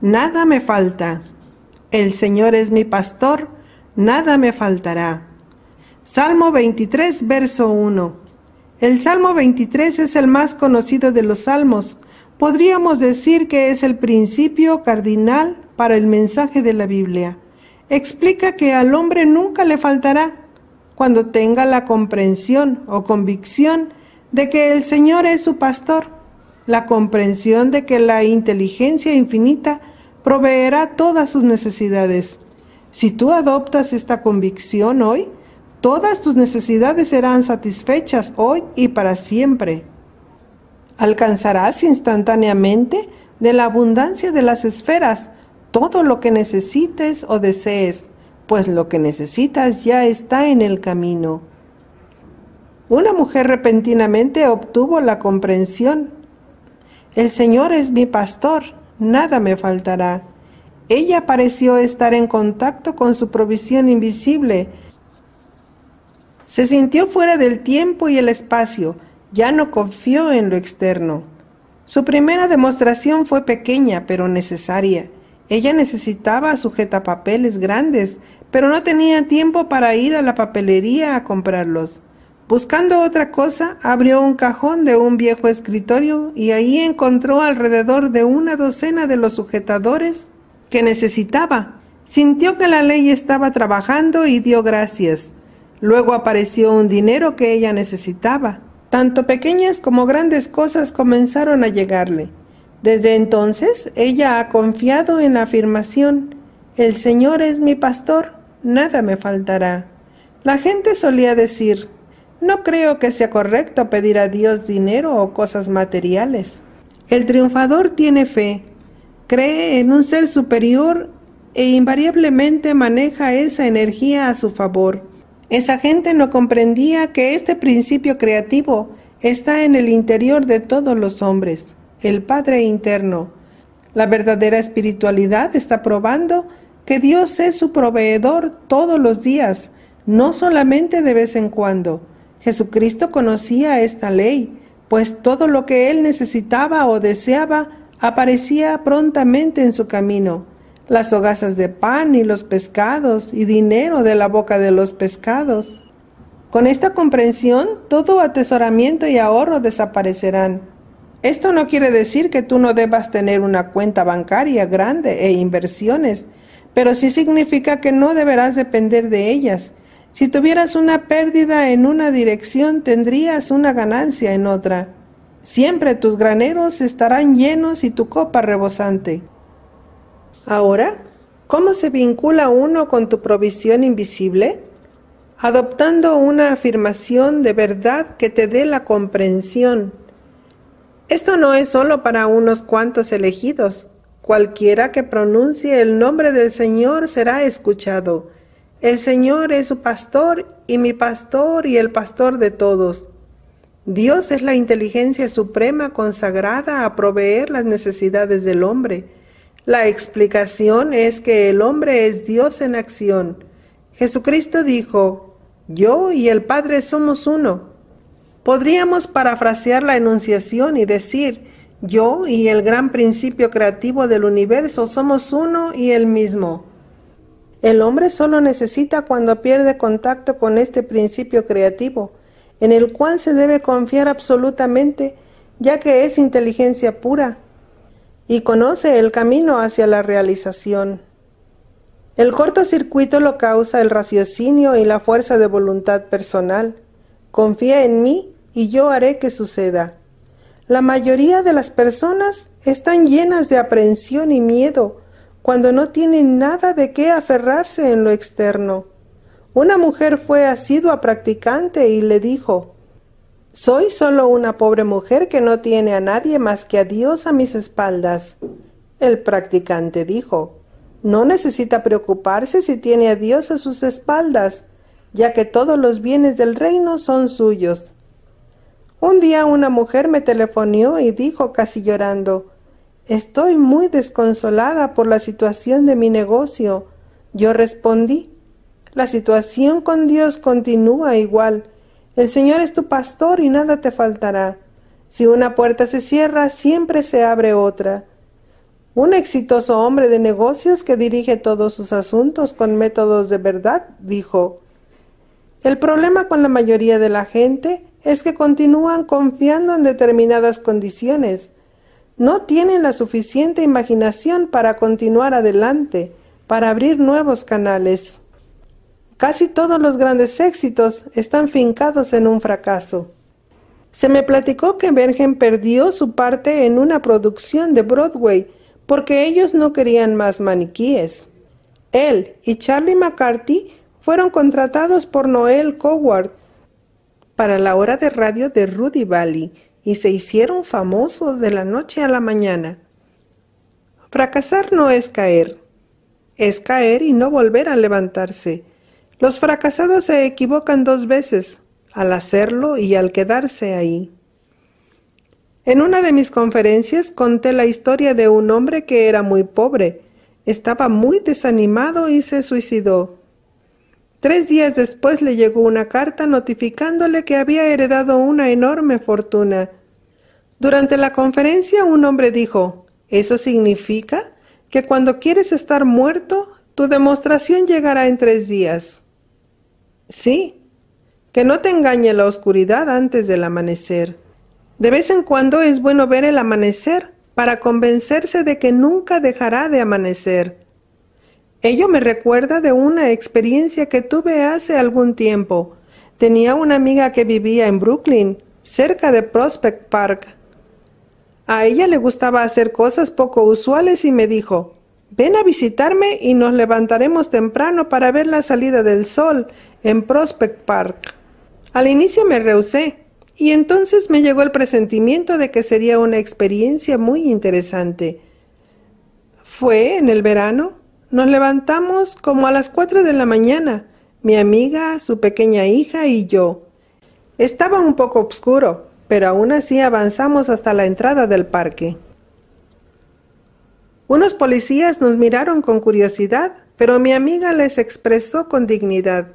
nada me falta. El Señor es mi pastor, nada me faltará. Salmo 23, verso 1. El Salmo 23 es el más conocido de los salmos. Podríamos decir que es el principio cardinal para el mensaje de la Biblia. Explica que al hombre nunca le faltará cuando tenga la comprensión o convicción de que el Señor es su pastor la comprensión de que la inteligencia infinita proveerá todas sus necesidades. Si tú adoptas esta convicción hoy, todas tus necesidades serán satisfechas hoy y para siempre. Alcanzarás instantáneamente de la abundancia de las esferas todo lo que necesites o desees, pues lo que necesitas ya está en el camino. Una mujer repentinamente obtuvo la comprensión el Señor es mi pastor, nada me faltará. Ella pareció estar en contacto con su provisión invisible. Se sintió fuera del tiempo y el espacio, ya no confió en lo externo. Su primera demostración fue pequeña, pero necesaria. Ella necesitaba sujetapapeles grandes, pero no tenía tiempo para ir a la papelería a comprarlos. Buscando otra cosa, abrió un cajón de un viejo escritorio y ahí encontró alrededor de una docena de los sujetadores que necesitaba. Sintió que la ley estaba trabajando y dio gracias. Luego apareció un dinero que ella necesitaba. Tanto pequeñas como grandes cosas comenzaron a llegarle. Desde entonces ella ha confiado en la afirmación, El Señor es mi pastor, nada me faltará. La gente solía decir, no creo que sea correcto pedir a Dios dinero o cosas materiales. El triunfador tiene fe, cree en un ser superior e invariablemente maneja esa energía a su favor. Esa gente no comprendía que este principio creativo está en el interior de todos los hombres, el Padre interno. La verdadera espiritualidad está probando que Dios es su proveedor todos los días, no solamente de vez en cuando. Jesucristo conocía esta ley, pues todo lo que él necesitaba o deseaba aparecía prontamente en su camino. Las hogazas de pan y los pescados y dinero de la boca de los pescados. Con esta comprensión, todo atesoramiento y ahorro desaparecerán. Esto no quiere decir que tú no debas tener una cuenta bancaria grande e inversiones, pero sí significa que no deberás depender de ellas si tuvieras una pérdida en una dirección, tendrías una ganancia en otra. Siempre tus graneros estarán llenos y tu copa rebosante. Ahora, ¿cómo se vincula uno con tu provisión invisible? Adoptando una afirmación de verdad que te dé la comprensión. Esto no es solo para unos cuantos elegidos. Cualquiera que pronuncie el nombre del Señor será escuchado el Señor es su pastor y mi pastor y el pastor de todos. Dios es la inteligencia suprema consagrada a proveer las necesidades del hombre. La explicación es que el hombre es Dios en acción. Jesucristo dijo, yo y el Padre somos uno. Podríamos parafrasear la enunciación y decir, yo y el gran principio creativo del universo somos uno y el mismo. El hombre solo necesita cuando pierde contacto con este principio creativo, en el cual se debe confiar absolutamente, ya que es inteligencia pura, y conoce el camino hacia la realización. El cortocircuito lo causa el raciocinio y la fuerza de voluntad personal. Confía en mí y yo haré que suceda. La mayoría de las personas están llenas de aprensión y miedo cuando no tiene nada de qué aferrarse en lo externo. Una mujer fue asidua practicante y le dijo Soy solo una pobre mujer que no tiene a nadie más que a Dios a mis espaldas. El practicante dijo No necesita preocuparse si tiene a Dios a sus espaldas, ya que todos los bienes del reino son suyos. Un día una mujer me telefonó y dijo casi llorando Estoy muy desconsolada por la situación de mi negocio. Yo respondí, la situación con Dios continúa igual. El Señor es tu pastor y nada te faltará. Si una puerta se cierra, siempre se abre otra. Un exitoso hombre de negocios que dirige todos sus asuntos con métodos de verdad dijo, El problema con la mayoría de la gente es que continúan confiando en determinadas condiciones no tienen la suficiente imaginación para continuar adelante, para abrir nuevos canales. Casi todos los grandes éxitos están fincados en un fracaso. Se me platicó que Bergen perdió su parte en una producción de Broadway porque ellos no querían más maniquíes. Él y Charlie McCarthy fueron contratados por Noel Coward para la hora de radio de Rudy Valley y se hicieron famosos de la noche a la mañana. Fracasar no es caer, es caer y no volver a levantarse. Los fracasados se equivocan dos veces, al hacerlo y al quedarse ahí. En una de mis conferencias conté la historia de un hombre que era muy pobre, estaba muy desanimado y se suicidó. Tres días después le llegó una carta notificándole que había heredado una enorme fortuna. Durante la conferencia un hombre dijo, ¿eso significa que cuando quieres estar muerto, tu demostración llegará en tres días? Sí, que no te engañe la oscuridad antes del amanecer. De vez en cuando es bueno ver el amanecer para convencerse de que nunca dejará de amanecer. Ello me recuerda de una experiencia que tuve hace algún tiempo. Tenía una amiga que vivía en Brooklyn, cerca de Prospect Park. A ella le gustaba hacer cosas poco usuales y me dijo, ven a visitarme y nos levantaremos temprano para ver la salida del sol en Prospect Park. Al inicio me rehusé, y entonces me llegó el presentimiento de que sería una experiencia muy interesante. Fue en el verano nos levantamos como a las cuatro de la mañana, mi amiga, su pequeña hija y yo. Estaba un poco oscuro, pero aún así avanzamos hasta la entrada del parque. Unos policías nos miraron con curiosidad, pero mi amiga les expresó con dignidad,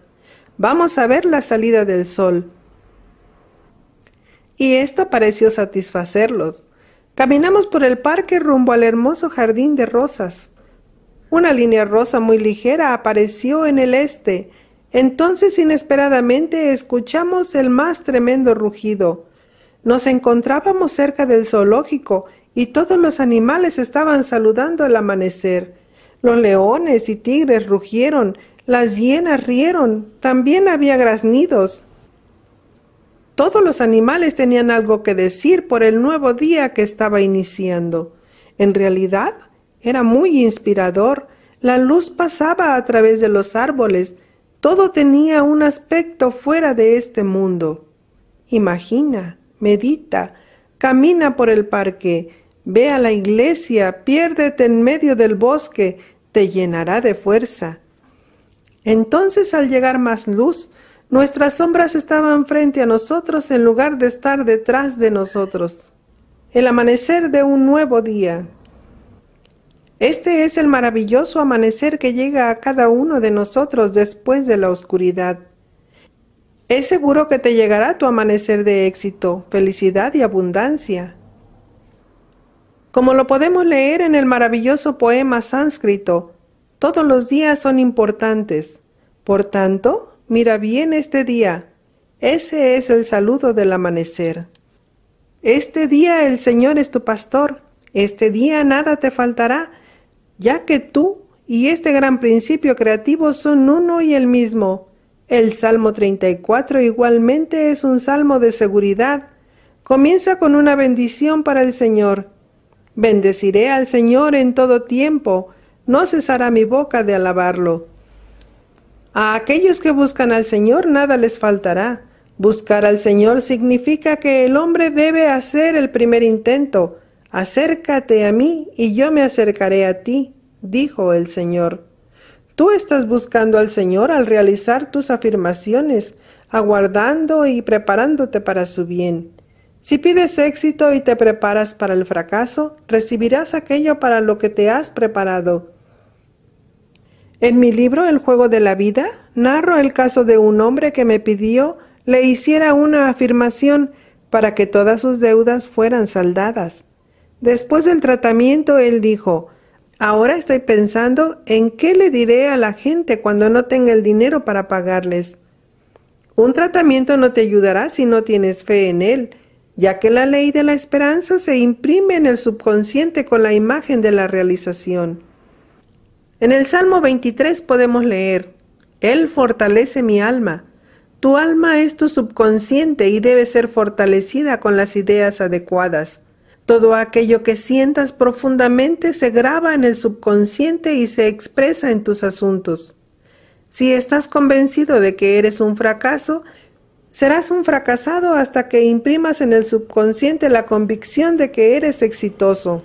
vamos a ver la salida del sol. Y esto pareció satisfacerlos. Caminamos por el parque rumbo al hermoso jardín de rosas. Una línea rosa muy ligera apareció en el este. Entonces inesperadamente escuchamos el más tremendo rugido. Nos encontrábamos cerca del zoológico y todos los animales estaban saludando el amanecer. Los leones y tigres rugieron, las hienas rieron, también había graznidos. Todos los animales tenían algo que decir por el nuevo día que estaba iniciando. En realidad, era muy inspirador. La luz pasaba a través de los árboles. Todo tenía un aspecto fuera de este mundo. Imagina, medita, camina por el parque, ve a la iglesia, piérdete en medio del bosque, te llenará de fuerza. Entonces al llegar más luz, nuestras sombras estaban frente a nosotros en lugar de estar detrás de nosotros. El amanecer de un nuevo día. Este es el maravilloso amanecer que llega a cada uno de nosotros después de la oscuridad. Es seguro que te llegará tu amanecer de éxito, felicidad y abundancia. Como lo podemos leer en el maravilloso poema sánscrito, todos los días son importantes. Por tanto, mira bien este día. Ese es el saludo del amanecer. Este día el Señor es tu pastor. Este día nada te faltará ya que tú y este gran principio creativo son uno y el mismo. El Salmo 34 igualmente es un salmo de seguridad. Comienza con una bendición para el Señor. Bendeciré al Señor en todo tiempo, no cesará mi boca de alabarlo. A aquellos que buscan al Señor nada les faltará. Buscar al Señor significa que el hombre debe hacer el primer intento, Acércate a mí y yo me acercaré a ti, dijo el Señor. Tú estás buscando al Señor al realizar tus afirmaciones, aguardando y preparándote para su bien. Si pides éxito y te preparas para el fracaso, recibirás aquello para lo que te has preparado. En mi libro El juego de la vida, narro el caso de un hombre que me pidió le hiciera una afirmación para que todas sus deudas fueran saldadas. Después del tratamiento, él dijo, ahora estoy pensando en qué le diré a la gente cuando no tenga el dinero para pagarles. Un tratamiento no te ayudará si no tienes fe en él, ya que la ley de la esperanza se imprime en el subconsciente con la imagen de la realización. En el Salmo 23 podemos leer, Él fortalece mi alma. Tu alma es tu subconsciente y debe ser fortalecida con las ideas adecuadas. Todo aquello que sientas profundamente se graba en el subconsciente y se expresa en tus asuntos. Si estás convencido de que eres un fracaso, serás un fracasado hasta que imprimas en el subconsciente la convicción de que eres exitoso.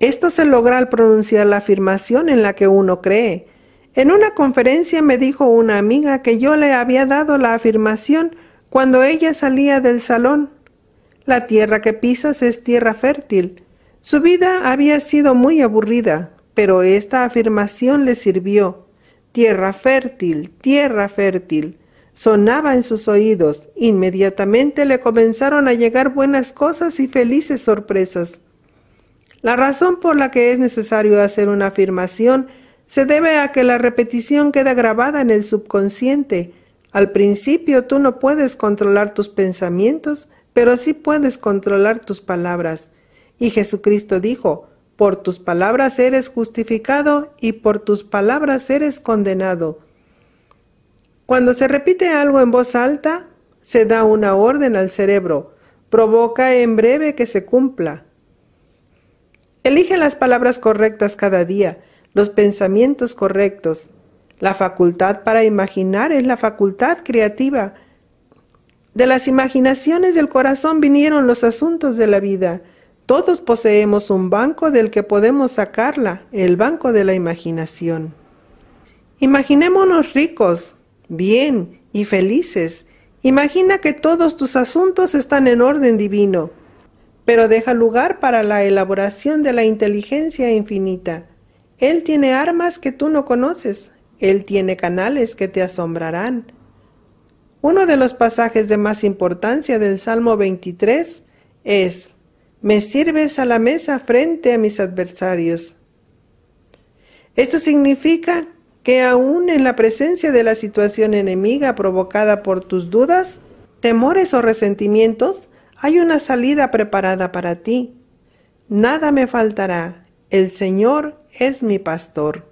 Esto se logra al pronunciar la afirmación en la que uno cree. En una conferencia me dijo una amiga que yo le había dado la afirmación cuando ella salía del salón la tierra que pisas es tierra fértil. Su vida había sido muy aburrida, pero esta afirmación le sirvió. Tierra fértil, tierra fértil. Sonaba en sus oídos. Inmediatamente le comenzaron a llegar buenas cosas y felices sorpresas. La razón por la que es necesario hacer una afirmación se debe a que la repetición queda grabada en el subconsciente. Al principio tú no puedes controlar tus pensamientos, pero sí puedes controlar tus palabras. Y Jesucristo dijo, por tus palabras eres justificado y por tus palabras eres condenado. Cuando se repite algo en voz alta, se da una orden al cerebro, provoca en breve que se cumpla. Elige las palabras correctas cada día, los pensamientos correctos. La facultad para imaginar es la facultad creativa de las imaginaciones del corazón vinieron los asuntos de la vida. Todos poseemos un banco del que podemos sacarla, el banco de la imaginación. Imaginémonos ricos, bien y felices. Imagina que todos tus asuntos están en orden divino, pero deja lugar para la elaboración de la inteligencia infinita. Él tiene armas que tú no conoces, Él tiene canales que te asombrarán. Uno de los pasajes de más importancia del Salmo 23 es, Me sirves a la mesa frente a mis adversarios. Esto significa que aún en la presencia de la situación enemiga provocada por tus dudas, temores o resentimientos, hay una salida preparada para ti. Nada me faltará. El Señor es mi pastor.